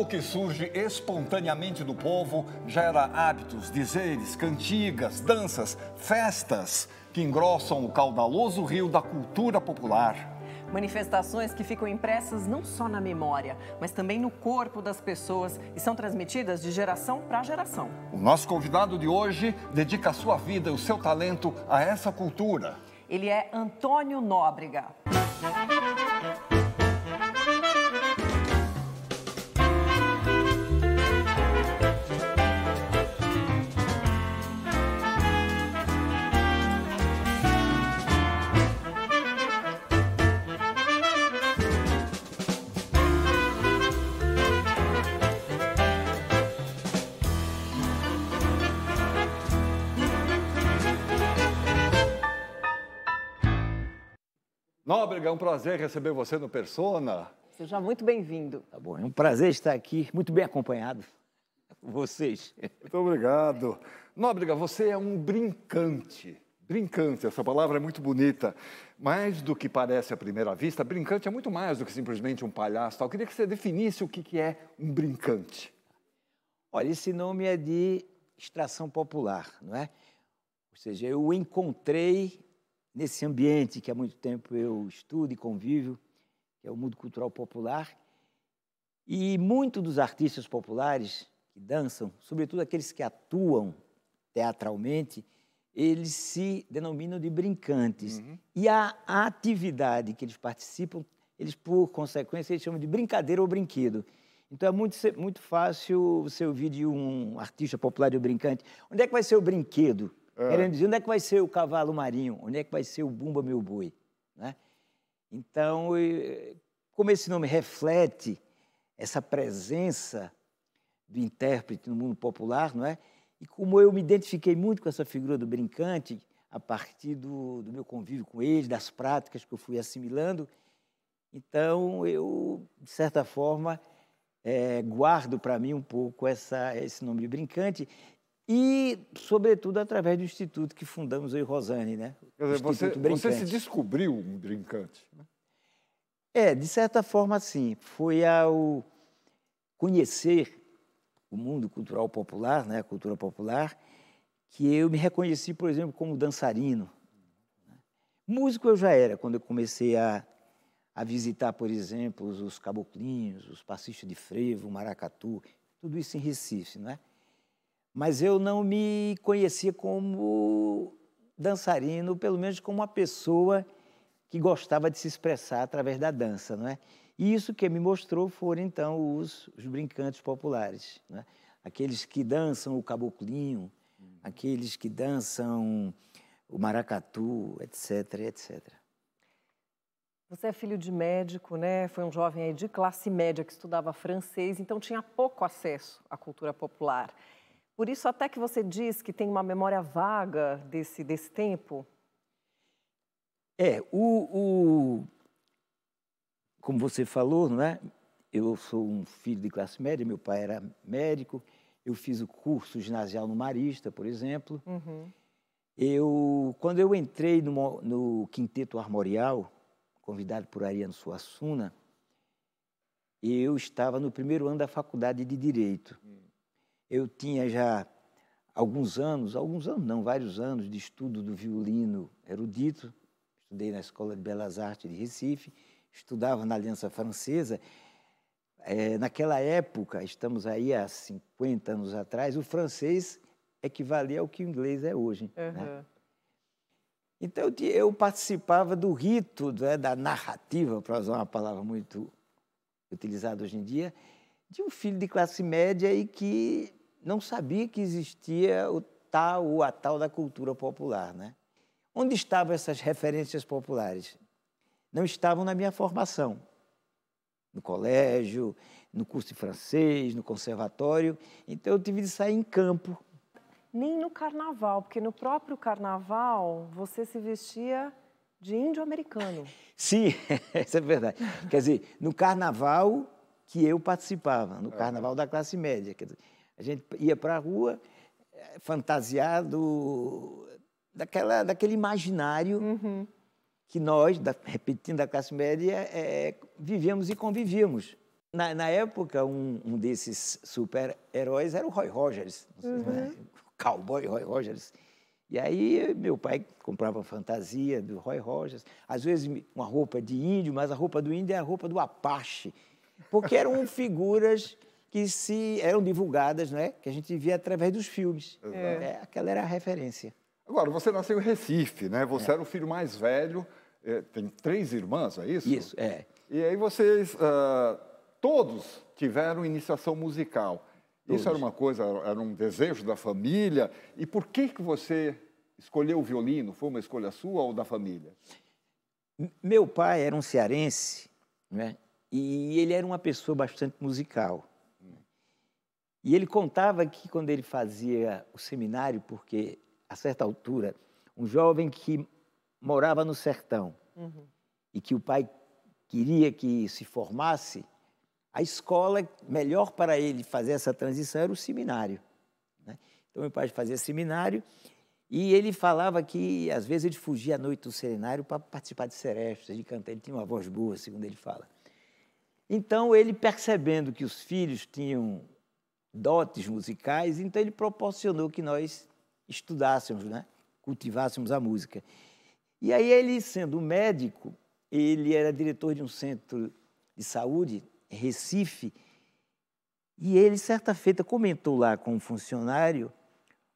Ou que surge espontaneamente do povo, gera hábitos, dizeres, cantigas, danças, festas que engrossam o caudaloso rio da cultura popular. Manifestações que ficam impressas não só na memória, mas também no corpo das pessoas e são transmitidas de geração para geração. O nosso convidado de hoje dedica a sua vida e o seu talento a essa cultura. Ele é Antônio Nóbrega. Nóbrega, é um prazer receber você no Persona. Seja muito bem-vindo. Tá bom, é um prazer estar aqui, muito bem acompanhado. Vocês. Muito obrigado. Nóbrega, você é um brincante. Brincante, essa palavra é muito bonita. Mais do que parece à primeira vista, brincante é muito mais do que simplesmente um palhaço. Eu queria que você definisse o que é um brincante. Olha, esse nome é de extração popular, não é? Ou seja, eu encontrei nesse ambiente que há muito tempo eu estudo e convivo, que é o mundo cultural popular. E muitos dos artistas populares que dançam, sobretudo aqueles que atuam teatralmente, eles se denominam de brincantes. Uhum. E a, atividade que eles participam, eles, por consequência, eles chamam de brincadeira ou brinquedo. Então é muito, muito fácil você ouvir de um artista popular de um brincante: onde é que vai ser o brinquedo? É. Querendo dizer, onde é que vai ser o cavalo marinho? Onde é que vai ser o bumba meu boi? Né? Então, como esse nome reflete essa presença do intérprete no mundo popular, não é? E como eu me identifiquei muito com essa figura do brincante, a partir do, do meu convívio com ele, das práticas que eu fui assimilando, então eu, de certa forma, é, guardo para mim um pouco essa, esse nome de brincante e, sobretudo, através do instituto que fundamos aí Rosane, né? Quer dizer, você, você, se descobriu um brincante, né? É, de certa forma, sim. Foi ao conhecer o mundo cultural popular, né, a cultura popular, que eu me reconheci, por exemplo, como dançarino. Músico eu já era quando eu comecei a, a visitar, por exemplo, os caboclinhos, os passistas de frevo, o maracatu, tudo isso em Recife, não é? mas eu não me conhecia como dançarino, pelo menos como uma pessoa que gostava de se expressar através da dança, não é? E isso que me mostrou foram então os, os brincantes populares, né? aqueles que dançam o caboclinho, uhum. aqueles que dançam o maracatu, etc, etc. Você é filho de médico, né? Foi um jovem de classe média que estudava francês, então tinha pouco acesso à cultura popular. Por isso, até que você diz que tem uma memória vaga desse, desse tempo. É, o, o como você falou, não é? Eu sou um filho de classe média, meu pai era médico, eu fiz o curso ginasial no Marista, por exemplo. Uhum. Eu, quando eu entrei no, no, Quinteto Armorial, convidado por Ariano Suassuna, eu estava no primeiro ano da faculdade de Direito. Uhum eu tinha já alguns anos, alguns anos não, vários anos de estudo do violino erudito. Estudei na Escola de Belas Artes de Recife, estudava na Aliança Francesa. É, naquela época, estamos aí há 50 anos atrás, o francês equivalia ao que o inglês é hoje. Uhum. Né? Então, eu participava do rito, né, da narrativa, para usar uma palavra muito utilizada hoje em dia, de um filho de classe média e que não sabia que existia o tal ou a tal da cultura popular, né? Onde estavam essas referências populares? Não estavam na minha formação, no colégio, no curso de francês, no conservatório. Então eu tive de sair em campo. Nem no carnaval, porque no próprio carnaval você se vestia de índio americano. Sim, essa é verdade. Quer dizer, no carnaval que eu participava, no carnaval da classe média. Quer dizer, a gente ia para a rua eh, fantasiado daquela, daquele imaginário uhum. que nós, da, repetindo a classe média, é, vivíamos e convivíamos. Na, na época, um, um desses super-heróis era o Roy Rogers, uhum. né? cowboy Roy Rogers. E aí meu pai comprava fantasia do Roy Rogers, às vezes uma roupa de índio, mas a roupa do índio é a roupa do Apache, porque eram figuras que se eram divulgadas, né? que a gente via através dos filmes. É. É, aquela era a referência. Agora, você nasceu em Recife, né? Você é. era o filho mais velho, é, tem três irmãs, é isso? Isso, é. E aí vocês, uh, todos tiveram iniciação musical. Todos. Isso era uma coisa, era um desejo da família. E por que, que você escolheu o violino? Foi uma escolha sua ou da família? Meu pai era um cearense, né? E ele era uma pessoa bastante musical. E ele contava que quando ele fazia o seminário, porque a certa altura, um jovem que morava no sertão uhum. e que o pai queria que se formasse, a escola melhor para ele fazer essa transição era o seminário. Né? Então, meu pai fazia seminário e ele falava que, às vezes, ele fugia à noite do seminário para participar de serestas, de cantar. Ele tinha uma voz boa, segundo ele fala. Então, ele percebendo que os filhos tinham dotes musicais, então ele proporcionou que nós estudássemos, né? cultivássemos a música. E aí ele, sendo médico, ele era diretor de um centro de saúde, Recife, e ele, certa feita, comentou lá com um funcionário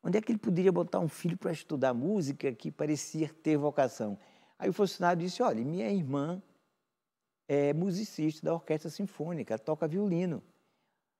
onde é que ele poderia botar um filho para estudar música que parecia ter vocação. Aí o funcionário disse, olha, minha irmã é musicista da Orquestra Sinfônica, toca violino.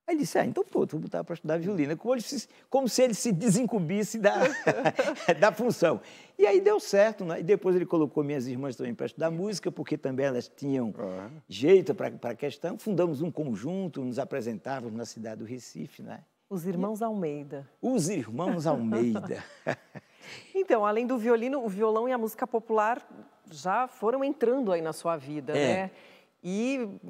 Aí disse, ah, então pronto, vou botar para estudar violino. Como, se, como se ele se desincumbisse da, da função. E aí deu certo, né? E depois ele colocou minhas irmãs também para estudar música, porque também elas tinham uhum. jeito para a questão. Fundamos um conjunto, nos apresentávamos na cidade do Recife, né? Os Irmãos Almeida. Os Irmãos Almeida. então, além do violino, o violão e a música popular já foram entrando aí na sua vida, é. né? E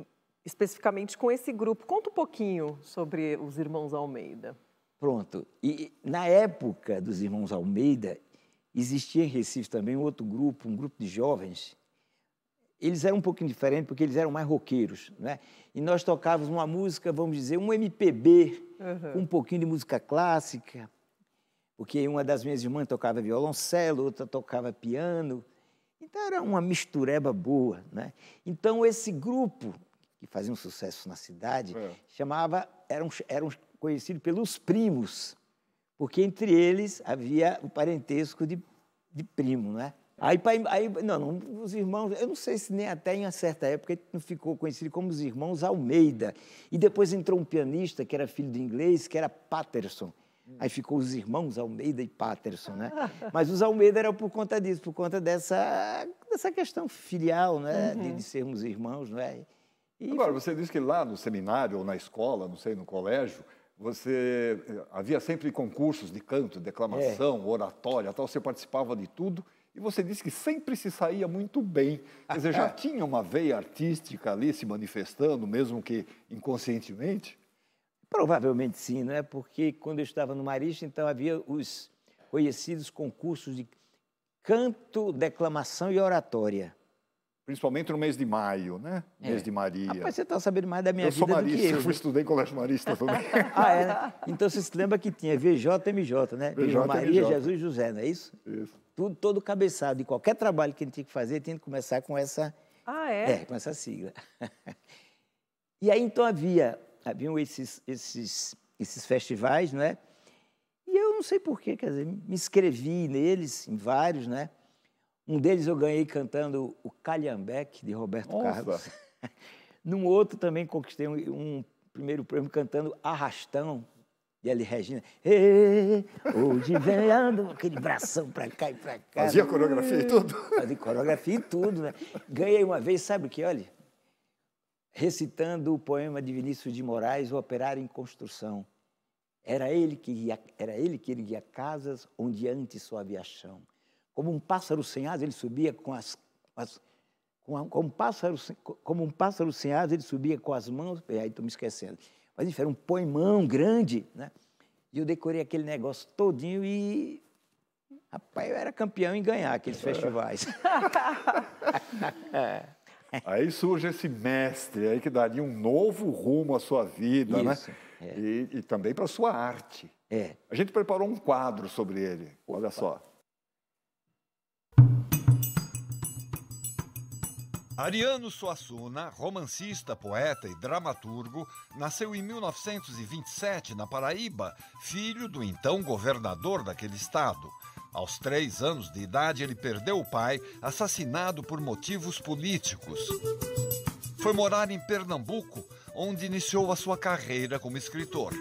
especificamente com esse grupo. Conta um pouquinho sobre os Irmãos Almeida. Pronto. E na época dos Irmãos Almeida, existia em Recife também um outro grupo, um grupo de jovens. Eles eram um pouquinho diferentes porque eles eram mais roqueiros, né? E nós tocávamos uma música, vamos dizer, um MPB, uhum. um pouquinho de música clássica, porque uma das minhas irmãs tocava violoncelo, outra tocava piano. Então era uma mistureba boa, né? Então esse grupo que faziam sucesso na cidade, é. chamava, eram, eram conhecidos pelos primos, porque entre eles havia o parentesco de, de primo, né? Aí, aí não, não, os irmãos, eu não sei se nem até em uma certa época não ficou conhecido como os irmãos Almeida. E depois entrou um pianista que era filho de inglês, que era Patterson. Hum. Aí ficou os irmãos Almeida e Patterson, né? Mas os Almeida era por conta disso, por conta dessa, dessa questão filial, né? Uhum. De, de sermos irmãos, não é? Agora, você disse que lá no seminário ou na escola, não sei, no colégio, você eh, havia sempre concursos de canto, declamação, é. oratória, tal, você participava de tudo. E você disse que sempre se saía muito bem. Quer dizer, já tinha uma veia artística ali se manifestando, mesmo que inconscientemente? Provavelmente sim, né? Porque quando eu estava no Marista, então havia os conhecidos concursos de canto, declamação e oratória. Principalmente no mês de maio, né? É. Mês de Maria. Rapaz, você está sabendo mais da minha eu vida sou marista, do que eu. Eu estudei colégio marista também. ah, é? Né? Então você se lembra que tinha VJMJ, né? VJ, Maria, MJ. Jesus José, não é isso? Isso. Tudo, todo cabeçado. E qualquer trabalho que a gente tinha que fazer, tinha que começar com essa... Ah, é? É, com essa sigla. e aí, então, havia, haviam esses, esses, esses festivais, não é? E eu não sei porquê, quer dizer, me inscrevi neles, em vários, né? Um deles eu ganhei cantando o Calhambeque, de Roberto Nossa. Carlos. Num outro também conquistei um, um, primeiro prêmio cantando Arrastão, de Eli Regina. E, hoje vem ando, aquele bração para cá e para cá. Fazia coreografia e tudo? Fazia coreografia e tudo, né? Ganhei uma vez, sabe o que? Olha, recitando o poema de Vinícius de Moraes, O Operário em Construção. Era ele que, era ele que erguia casas onde antes só havia chão. Como um pássaro sem asas, ele subia com as, as com a, como, um pássaro, como um pássaro sem asas, ele subia com as mãos. Aí estou me esquecendo. Mas enfim, era um poemão grande, né? E eu decorei aquele negócio todinho e. Rapaz, eu era campeão em ganhar aqueles é. festivais. é. Aí surge esse mestre aí que daria um novo rumo à sua vida, né? Isso, né? É. E, e também para a sua arte. É. A gente preparou um quadro sobre ele, olha só. Ariano Suassuna, romancista, poeta e dramaturgo, nasceu em 1927 na Paraíba, filho do então governador daquele estado. Aos três anos de idade, ele perdeu o pai, assassinado por motivos políticos. Foi morar em Pernambuco, onde iniciou a sua carreira como escritor.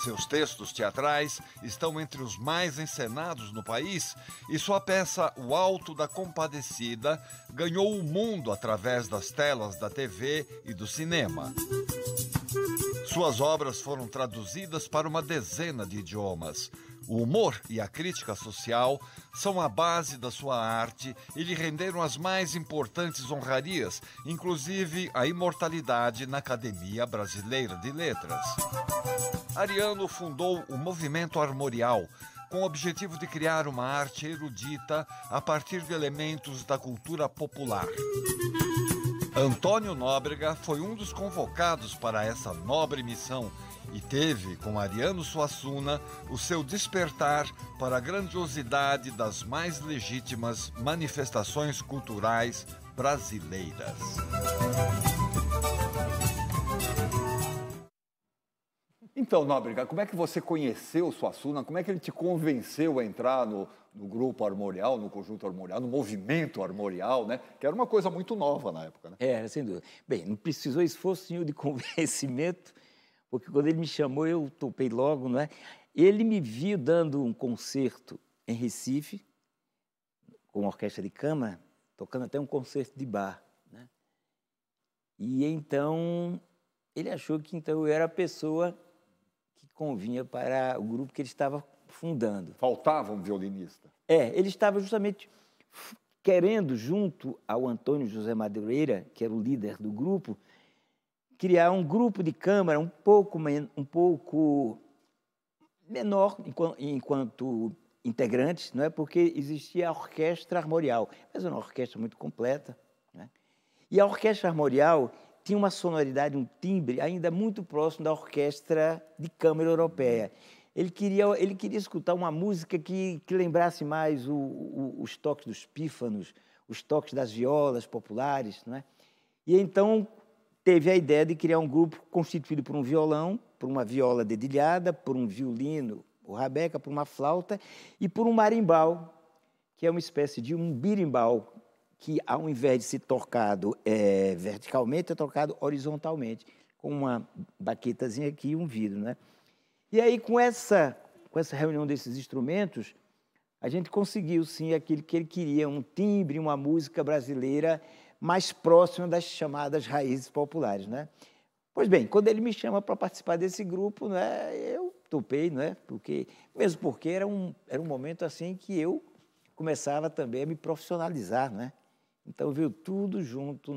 Seus textos teatrais estão entre os mais encenados no país e sua peça O Alto da Compadecida ganhou o mundo através das telas da TV e do cinema. Suas obras foram traduzidas para uma dezena de idiomas. O humor e a crítica social são a base da sua arte e lhe renderam as mais importantes honrarias, inclusive a imortalidade na Academia Brasileira de Letras. Ariano fundou o Movimento Armorial, com o objetivo de criar uma arte erudita a partir de elementos da cultura popular. Antônio Nóbrega foi um dos convocados para essa nobre missão e teve com Ariano Suassuna o seu despertar para a grandiosidade das mais legítimas manifestações culturais brasileiras. Então, Nóbrega, como é que você conheceu Suassuna? Como é que ele te convenceu a entrar no, no grupo armorial, no conjunto armorial, no movimento armorial, né? Que era uma coisa muito nova na época, né? Era, é, sem dúvida. Bem, não precisou esforço nenhum de convencimento, porque quando ele me chamou, eu topei logo, não é? Ele me viu dando um concerto em Recife, com orquestra de câmara, tocando até um concerto de bar. Né? E então ele achou que então eu era a pessoa que convinha para o grupo que ele estava fundando. Faltava um violinista. É, ele estava justamente querendo, junto ao Antônio José Madureira, que era o líder do grupo, criar um grupo de câmara um pouco, um pouco menor enquanto, enquanto integrantes, não é? porque existia a orquestra armorial, mas uma orquestra muito completa. É? E a orquestra armorial tinha uma sonoridade, um timbre ainda muito próximo da orquestra de câmara europeia. Ele queria, ele queria escutar uma música que, que lembrasse mais o, o, os toques dos pífanos, os toques das violas populares, não é? E então teve a ideia de criar um grupo constituído por um violão, por uma viola dedilhada, por um violino, o rabeca, por uma flauta e por um marimbau, que é uma espécie de um birimbau, que ao invés de ser tocado é, verticalmente, é tocado horizontalmente, com uma baquetazinha aqui e um vidro. Né? E aí, com essa, com essa reunião desses instrumentos, a gente conseguiu, sim, aquilo que ele queria, um timbre, uma música brasileira mais próximo das chamadas raízes populares, né? Pois bem, quando ele me chama para participar desse grupo, né, eu topei, né? Porque mesmo porque era um era um momento assim que eu começava também a me profissionalizar, né? Então veio tudo junto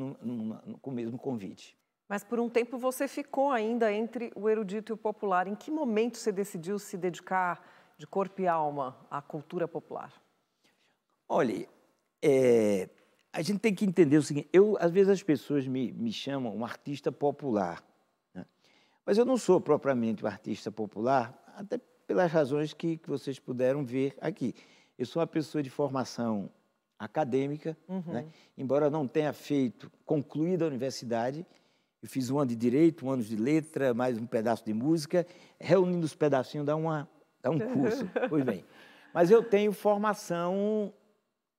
com o mesmo convite. Mas por um tempo você ficou ainda entre o erudito e o popular. Em que momento você decidiu se dedicar de corpo e alma à cultura popular? Olha, é, a gente tem que entender o seguinte: eu, às vezes as pessoas me, me chamam um artista popular, né? mas eu não sou propriamente um artista popular, até pelas razões que, que, vocês puderam ver aqui. Eu sou uma pessoa de formação acadêmica, uhum. né? embora não tenha feito, concluída a universidade, eu fiz um ano de direito, um ano de letra, mais um pedaço de música, reunindo os pedacinhos dá, uma, dá um curso, pois bem. Mas eu tenho formação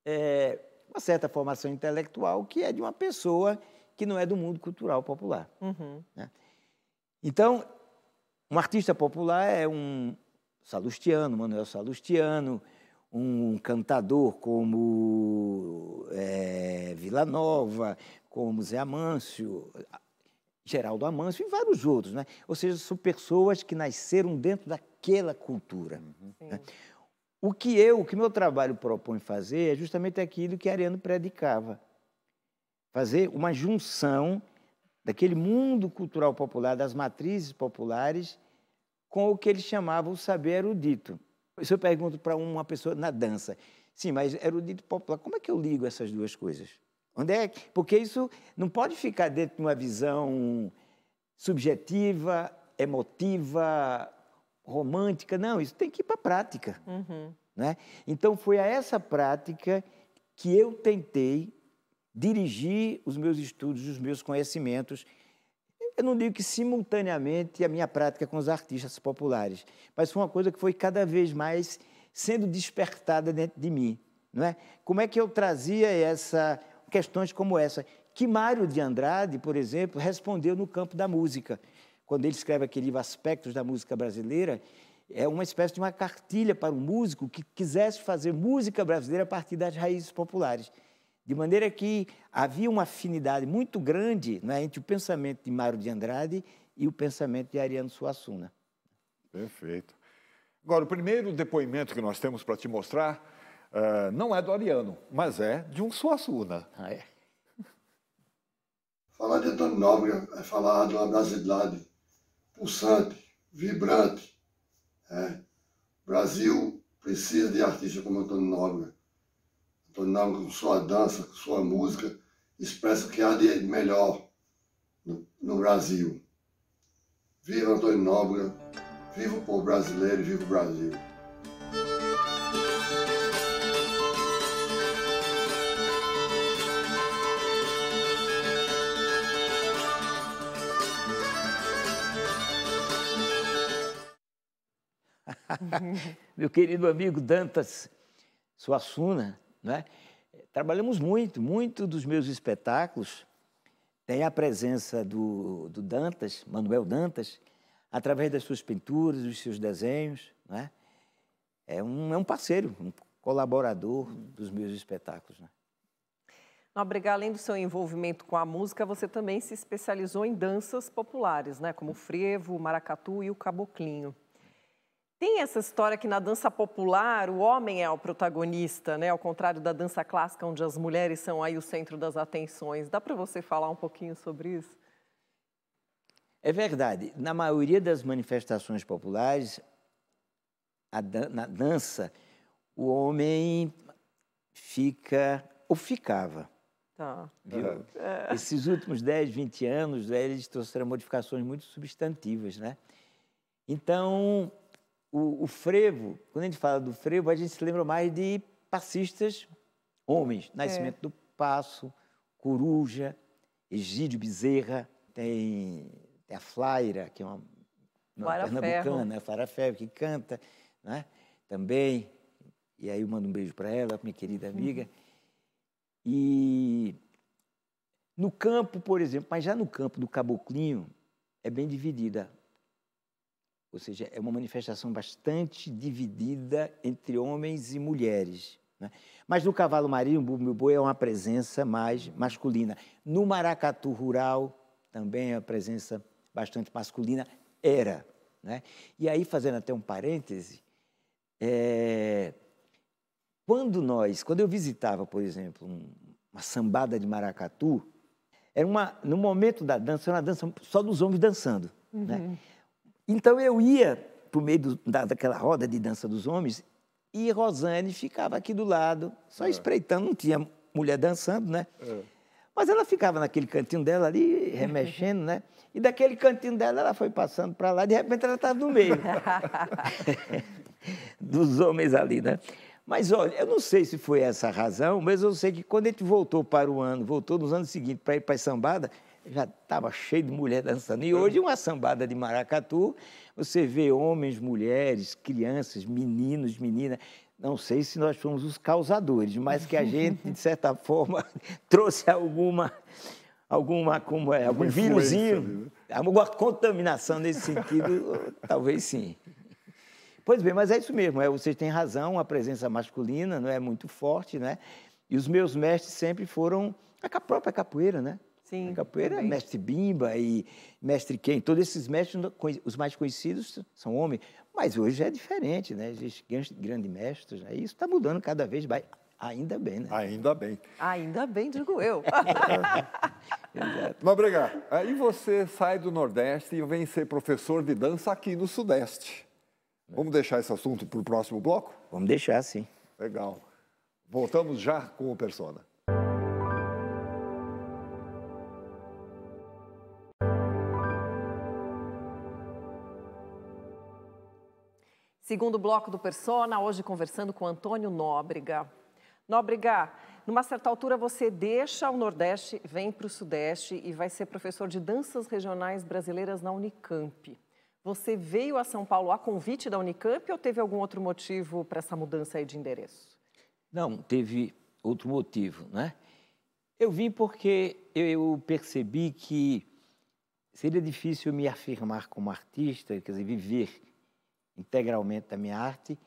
é, uma certa formação intelectual que é de uma pessoa que não é do mundo cultural popular. Uhum. Né? Então, um artista popular é um Salustiano, Manuel Salustiano, um cantador como é, Vila Nova, como Zé Amâncio, Geraldo Amâncio e vários outros, né? Ou seja, são pessoas que nasceram dentro daquela cultura. Né? O que eu, o que meu trabalho propõe fazer é justamente aquilo que Ariano predicava. Fazer uma junção daquele mundo cultural popular, das matrizes populares, com o que ele chamava o saber erudito. Isso eu pergunto para uma pessoa na dança. Sim, mas erudito popular, como é que eu ligo essas duas coisas? Onde é Porque isso não pode ficar dentro de uma visão subjetiva, emotiva, romântica. Não, isso tem que ir para a prática. Uhum. Né? Então, foi a essa prática que eu tentei dirigir os meus estudos, os meus conhecimentos. Eu não digo que simultaneamente a minha prática com os artistas populares, mas foi uma coisa que foi cada vez mais sendo despertada dentro de mim. Não é? Como é que eu trazia essa questões como essa? Que Mário de Andrade, por exemplo, respondeu no campo da música quando ele escreve aquele livro Aspectos da Música Brasileira, é uma espécie de uma cartilha para o um músico que quisesse fazer música brasileira a partir das raízes populares. De maneira que havia uma afinidade muito grande né, entre o pensamento de Mário de Andrade e o pensamento de Ariano Suassuna. Perfeito. Agora, o primeiro depoimento que nós temos para te mostrar uh, não é do Ariano, mas é de um Suassuna. Ah, é. Falar de Antônio Nobre é falar de uma brasilidade pulsante, vibrante. É. Né? O Brasil precisa de artistas como Antônio Nóbrega. Antônio Nóbrega, com sua dança, com sua música, expressa o que há de melhor no, no Brasil. Viva Antônio Nóbrega, viva o povo brasileiro, viva o Brasil. Meu querido amigo Dantas Suassuna, né? trabalhamos muito, muito dos meus espetáculos tem a presença do, do Dantas, Manuel Dantas, através das suas pinturas, dos seus desenhos, né? É um, é um parceiro, um colaborador dos meus espetáculos, né? além do seu envolvimento com a música, você também se especializou em danças populares, né? Como o frevo, o maracatu e o caboclinho. Tem essa história que na dança popular o homem é o protagonista, né? Ao contrário da dança clássica, onde as mulheres são aí o centro das atenções. Dá para você falar um pouquinho sobre isso? É verdade. Na maioria das manifestações populares, dan na dança, o homem fica ou ficava. Tá. É. Esses últimos 10, 20 anos, eles trouxeram modificações muito substantivas, né? Então, o, o frevo, quando a gente fala do frevo, a gente se lembra mais de passistas homens, é. Nascimento é. do Passo, Coruja, Egídio Bezerra, tem, tem a Flaira, que é uma, uma pernambucana, Ferro. Ferro, que canta, né? Também, e aí eu mando um beijo para ela, minha querida amiga. Hum. E no campo, por exemplo, mas já no campo do caboclinho, é bem dividida ou seja, é uma manifestação bastante dividida entre homens e mulheres. Né? Mas no cavalo marinho, o bumbo boi é uma presença mais masculina. No maracatu rural, também é uma presença bastante masculina, era. Né? E aí, fazendo até um parêntese, é... quando nós, quando eu visitava, por exemplo, uma sambada de maracatu, era uma, no momento da dança, era uma dança só dos homens dançando. Né? Uhum. Né? Então eu ia para o meio do, da, daquela roda de dança dos homens e Rosane ficava aqui do lado, só é. espreitando, não tinha mulher dançando, né? É. Mas ela ficava naquele cantinho dela ali, remexendo, né? E daquele cantinho dela ela foi passando para lá, de repente ela estava no meio dos homens ali, né? Mas olha, eu não sei se foi essa a razão, mas eu sei que quando a gente voltou para o ano, voltou nos anos seguintes para ir para a Sambada, já estava cheio de mulher dançando. E hoje, uma sambada de maracatu, você vê homens, mulheres, crianças, meninos, meninas. Não sei se nós fomos os causadores, mas que a gente, de certa forma, trouxe alguma, alguma como é, algum vírusinho, né? alguma contaminação nesse sentido, talvez sim. Pois bem, mas é isso mesmo, é, vocês têm razão, a presença masculina não é muito forte, né? E os meus mestres sempre foram a própria capoeira, né? Sim, A capoeira, também. mestre Bimba e mestre quem? todos esses mestres, os mais conhecidos são homens. Mas hoje é diferente, né? Existem grandes mestres, né? E isso está mudando cada vez mais. Ainda bem, né? Ainda bem. Ainda bem, digo eu. Exato. Nobrega, aí você sai do Nordeste e vem ser professor de dança aqui no Sudeste. Vamos deixar esse assunto para o próximo bloco? Vamos deixar, sim. Legal. Voltamos já com o Persona. Segundo bloco do Persona, hoje conversando com Antônio Nóbrega. Nóbrega, numa certa altura você deixa o Nordeste, vem para o Sudeste e vai ser professor de danças regionais brasileiras na Unicamp. Você veio a São Paulo a convite da Unicamp ou teve algum outro motivo para essa mudança aí de endereço? Não, teve outro motivo, né? Eu vim porque eu percebi que seria difícil me afirmar como artista, quer dizer, viver integralmente da minha arte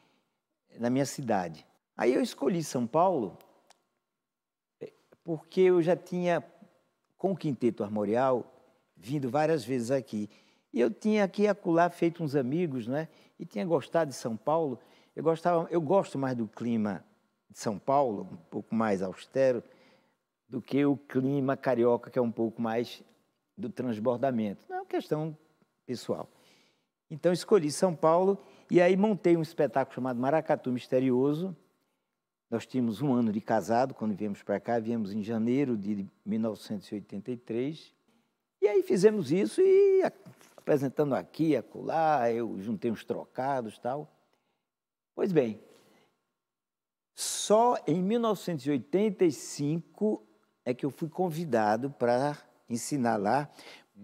na minha cidade. Aí eu escolhi São Paulo é, porque eu já tinha, com o Quinteto Armorial, vindo várias vezes aqui. E eu tinha aqui e acolá feito uns amigos, né? E tinha gostado de São Paulo. Eu, gostava, eu gosto mais do clima de São Paulo, um pouco mais austero, do que o clima carioca, que é um pouco mais do transbordamento. Não é uma questão pessoal. Então escolhi São Paulo e aí montei um espetáculo chamado Maracatu Misterioso. Nós tínhamos um ano de casado quando viemos para cá, viemos em janeiro de 1983. E aí fizemos isso e apresentando aqui, acolá, eu juntei uns trocados tal. Pois bem, só em 1985 é que eu fui convidado para ensinar lá,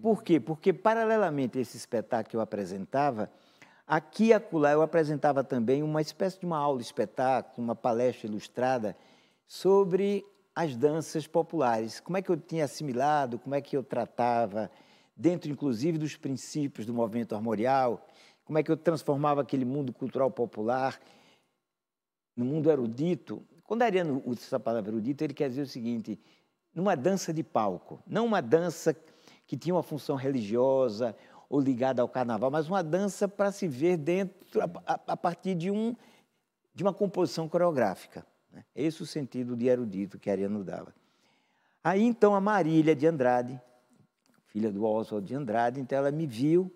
por quê? Porque, paralelamente a esse espetáculo que eu apresentava, aqui e acolá eu apresentava também uma espécie de uma aula espetáculo, uma palestra ilustrada sobre as danças populares. Como é que eu tinha assimilado, como é que eu tratava, dentro inclusive dos princípios do movimento armorial, como é que eu transformava aquele mundo cultural popular no mundo erudito. Quando Ariano usa essa palavra erudito, ele quer dizer o seguinte: numa dança de palco, não uma dança que tinha uma função religiosa ou ligada ao carnaval, mas uma dança para se ver dentro a, a, a, partir de um de uma composição coreográfica. Né? Esse é o sentido de erudito que Ariano dava. Aí então a Marília de Andrade, filha do Oswald de Andrade, então ela me viu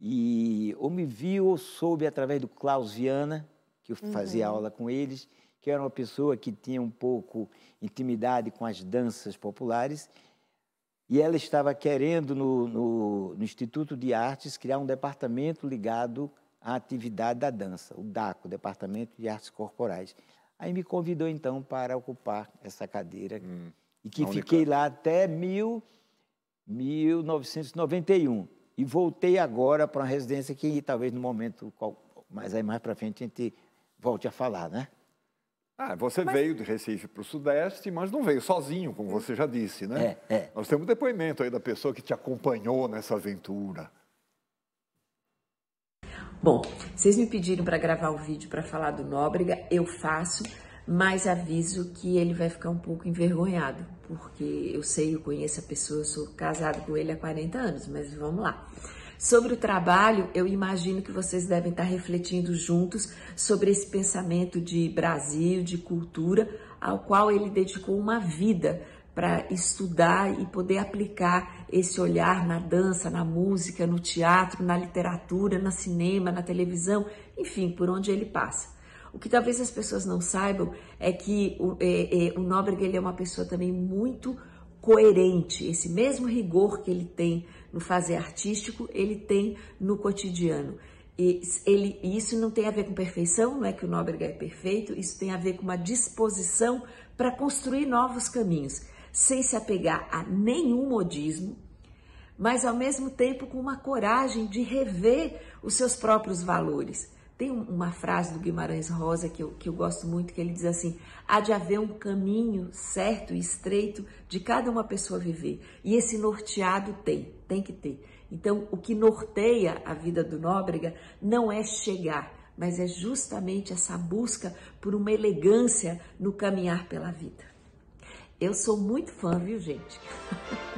e ou me viu ou soube através do Klaus Viana, que eu uhum. fazia aula com eles, que era uma pessoa que tinha um pouco intimidade com as danças populares e ela estava querendo, no, no, no Instituto de Artes, criar um departamento ligado à atividade da dança, o DACO, Departamento de Artes Corporais. Aí me convidou, então, para ocupar essa cadeira, hum, e que fiquei lá até mil, 1991. E voltei agora para uma residência que talvez no momento, mas aí mais para frente a gente volte a falar, né? Ah, você mas... veio de Recife para o Sudeste, mas não veio sozinho, como você já disse, né? É, é. Nós temos depoimento aí da pessoa que te acompanhou nessa aventura. Bom, vocês me pediram para gravar o vídeo para falar do Nóbrega, eu faço, mas aviso que ele vai ficar um pouco envergonhado, porque eu sei, eu conheço a pessoa, eu sou casado com ele há 40 anos, mas vamos lá. Sobre o trabalho, eu imagino que vocês devem estar refletindo juntos sobre esse pensamento de Brasil, de cultura, ao qual ele dedicou uma vida para estudar e poder aplicar esse olhar na dança, na música, no teatro, na literatura, no cinema, na televisão, enfim, por onde ele passa. O que talvez as pessoas não saibam é que o, é, é, o Nóbrega ele é uma pessoa também muito coerente. Esse mesmo rigor que ele tem no fazer artístico, ele tem no cotidiano. E ele, isso não tem a ver com perfeição, não é que o Nóbrega é perfeito, isso tem a ver com uma disposição para construir novos caminhos, sem se apegar a nenhum modismo, mas ao mesmo tempo com uma coragem de rever os seus próprios valores. Tem uma frase do Guimarães Rosa que eu, que eu gosto muito, que ele diz assim: há de haver um caminho certo e estreito de cada uma pessoa viver, e esse norteado tem tem que ter. Então, o que norteia a vida do Nóbrega não é chegar, mas é justamente essa busca por uma elegância no caminhar pela vida. Eu sou muito fã, viu, gente?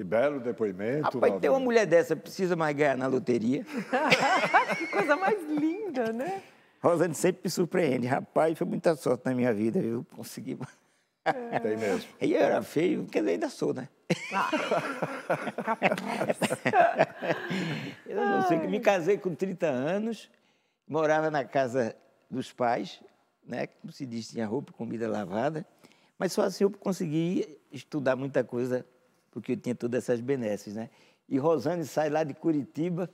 Que belo depoimento. Rapaz, ter então uma mulher dessa precisa mais ganhar na loteria. que coisa mais linda, né? Rosane sempre me surpreende. Rapaz, foi muita sorte na minha vida, viu? Consegui. É. Tem mesmo. E eu era feio, quer dizer, ainda sou, né? Ah, eu não sei, que me casei com 30 anos, morava na casa dos pais, né? Como se diz, tinha roupa, comida lavada. Mas só assim eu consegui estudar muita coisa porque eu tinha todas essas benesses, né? E Rosane sai lá de Curitiba,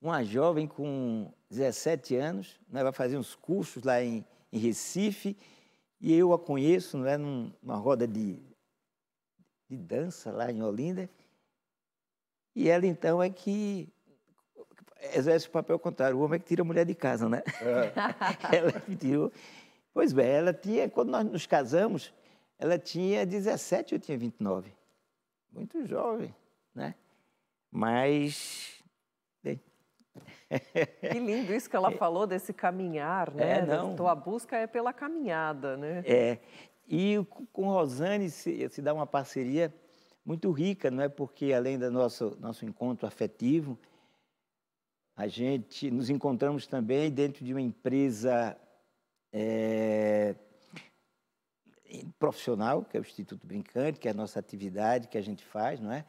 uma jovem com 17 anos, né, vai fazer uns cursos lá em, em Recife, e eu a conheço né, numa roda de, de dança lá em Olinda, e ela então é que exerce o papel contrário, o homem é que tira a mulher de casa, né? É. ela é que tirou. Pois bem, ela tinha, quando nós nos casamos, ela tinha 17, eu tinha 29 muito jovem, né? Mas. Que lindo isso que ela é. falou desse caminhar, né? É, não. Tua busca é pela caminhada, né? É. E com Rosane se, se dá uma parceria muito rica, não é? Porque além do nosso, nosso encontro afetivo, a gente nos encontramos também dentro de uma empresa é, profissional, que é o Instituto Brincante, que é a nossa atividade que a gente faz, não é?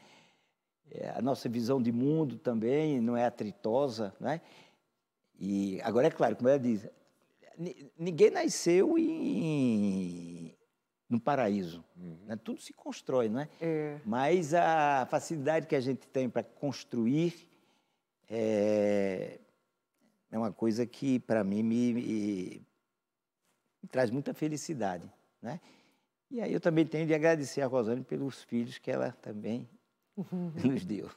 é a nossa visão de mundo também não é atritosa, não é? E agora é claro, como ela diz, ninguém nasceu em, no paraíso, uhum. né? tudo se constrói, não é? é? Mas a facilidade que a gente tem para construir é, é uma coisa que para mim me, me, me traz muita felicidade. Né? E aí eu também tenho de agradecer a Rosane pelos filhos que ela também nos deu.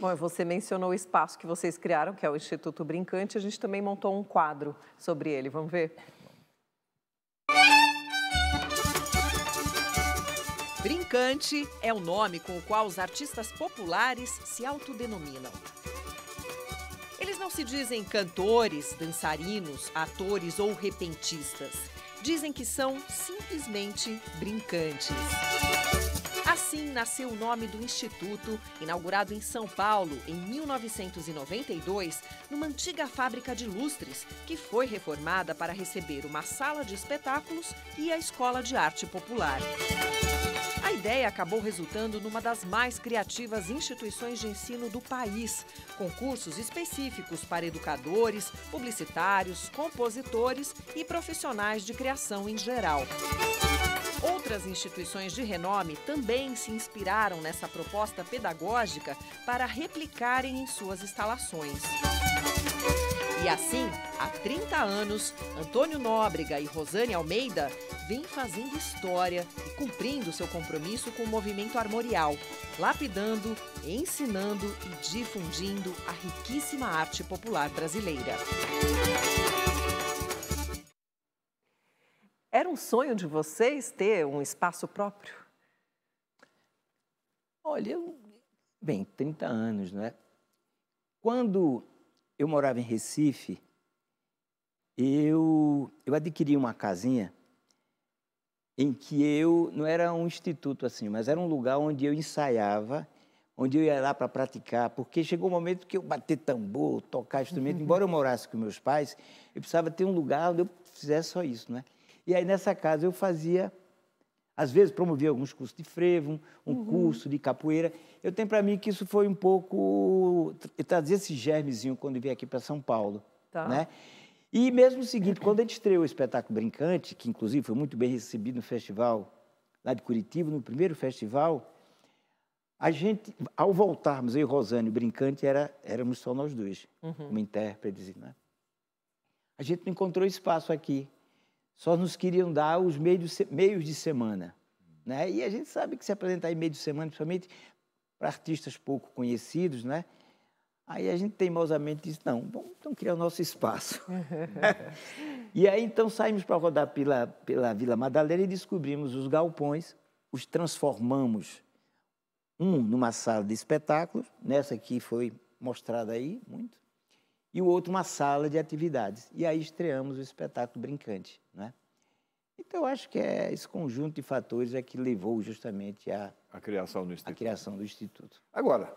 Bom, você mencionou o espaço que vocês criaram, que é o Instituto Brincante. A gente também montou um quadro sobre ele. Vamos ver? Brincante é o nome com o qual os artistas populares se autodenominam. Eles não se dizem cantores, dançarinos, atores ou repentistas dizem que são simplesmente brincantes. Assim nasceu o nome do instituto, inaugurado em São Paulo em 1992, numa antiga fábrica de lustres, que foi reformada para receber uma sala de espetáculos e a escola de arte popular ideia acabou resultando numa das mais criativas instituições de ensino do país, com cursos específicos para educadores, publicitários, compositores e profissionais de criação em geral. Outras instituições de renome também se inspiraram nessa proposta pedagógica para replicarem em suas instalações. E assim, há 30 anos, Antônio Nóbrega e Rosane Almeida vêm fazendo história e cumprindo seu compromisso com o movimento armorial, lapidando, ensinando e difundindo a riquíssima arte popular brasileira. Era um sonho de vocês ter um espaço próprio? Olha, eu... bem, 30 anos, não é? Quando eu morava em Recife, eu, eu adquiri uma casinha em que eu, não era um instituto assim, mas era um lugar onde eu ensaiava, onde eu ia lá para praticar, porque chegou o um momento que eu bater tambor, tocar instrumento, uhum. embora eu morasse com meus pais, eu precisava ter um lugar onde eu fizesse só isso, né? E aí nessa casa eu fazia às vezes promovia alguns cursos de frevo, um uhum. curso de capoeira. Eu tenho para mim que isso foi um pouco trazer esse germezinho quando vim aqui para São Paulo, tá. né? E mesmo o seguinte, quando a gente estreou o espetáculo Brincante, que inclusive foi muito bem recebido no festival lá de Curitiba, no primeiro festival, a gente, ao voltarmos, eu e Rosane, Brincante, era, éramos só nós dois, uhum. como intérpretes, né? A gente não encontrou espaço aqui só nos queriam dar os meios, meios de semana. Né? E a gente sabe que se apresentar em meio de semana, principalmente para artistas pouco conhecidos, né? aí a gente teimosamente diz, não, vamos então criar o nosso espaço. e aí então saímos para rodar pela, pela Vila Madalena e descobrimos os galpões, os transformamos, um numa sala de espetáculos, nessa que foi mostrada aí muito, e o outro uma sala de atividades. E aí estreamos o espetáculo Brincante. Né? Então, acho que é esse conjunto de fatores é que levou justamente à a, a criação, do instituto. a criação do Instituto. Agora,